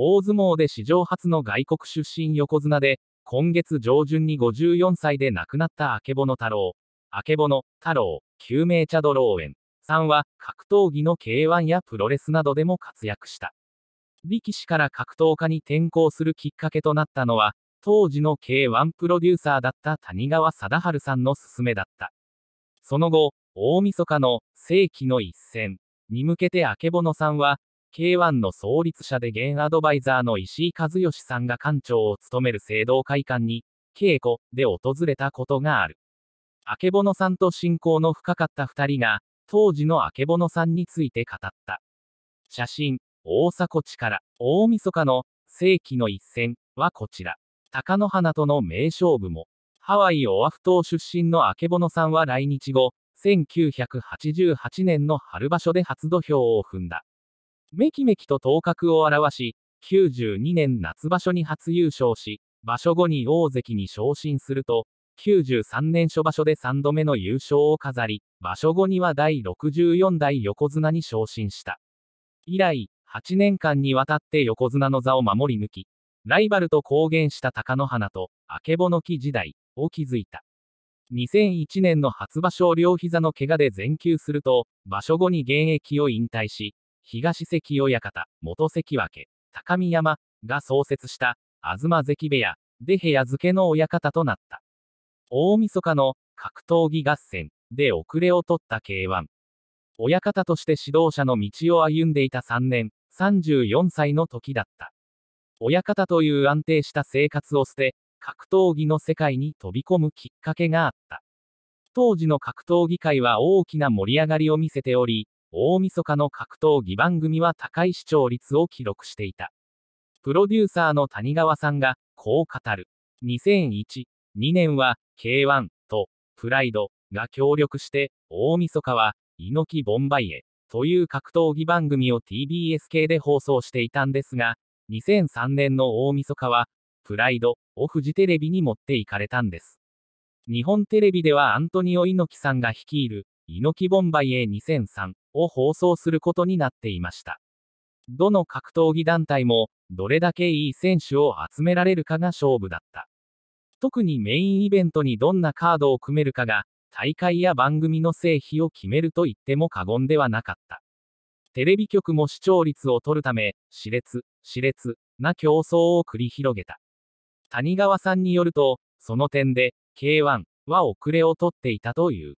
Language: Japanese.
大相撲で史上初の外国出身横綱で、今月上旬に54歳で亡くなったあけぼの太郎。あけぼの太郎、救命茶ドロー園さんは、格闘技の K1 やプロレスなどでも活躍した。力士から格闘家に転向するきっかけとなったのは、当時の K1 プロデューサーだった谷川貞治さんの勧めだった。その後、大晦日の世紀の一戦に向けてあけぼのさんは、K1 の創立者で現アドバイザーの石井和義さんが館長を務める聖堂会館に、稽古で訪れたことがある。あけぼのさんと親交の深かった2人が、当時のあけぼのさんについて語った。写真、大迫ら、大晦日の世紀の一戦はこちら。貴乃花との名勝負も。ハワイオアフ島出身のあけぼのさんは来日後、1988年の春場所で初土俵を踏んだ。めきめきと頭角を現し、92年夏場所に初優勝し、場所後に大関に昇進すると、93年初場所で3度目の優勝を飾り、場所後には第64代横綱に昇進した。以来、8年間にわたって横綱の座を守り抜き、ライバルと公言した貴乃花と、あけぼの木時代を築いた。2001年の初場所を両膝の怪我で全休すると、場所後に現役を引退し、東関親方、元関脇、高見山が創設した、東関部屋、で部屋付けの親方となった。大晦日の格闘技合戦で遅れを取った K1。親方として指導者の道を歩んでいた3年、34歳の時だった。親方という安定した生活を捨て、格闘技の世界に飛び込むきっかけがあった。当時の格闘技界は大きな盛り上がりを見せており、大晦日の格闘技番組は高い視聴率を記録していた。プロデューサーの谷川さんが、こう語る。2001、2年は、K1 と、プライドが協力して、大晦日は、猪木ボンバイエという格闘技番組を TBS 系で放送していたんですが、2003年の大晦日は、プライドをフジテレビに持っていかれたんです。日本テレビではアントニオ猪木さんが率いる猪木ボンバイ A2003 を放送することになっていました。どの格闘技団体も、どれだけいい選手を集められるかが勝負だった。特にメインイベントにどんなカードを組めるかが、大会や番組の成否を決めると言っても過言ではなかった。テレビ局も視聴率を取るため、熾烈、熾烈な競争を繰り広げた。谷川さんによると、その点で、K1 は遅れを取っていたという。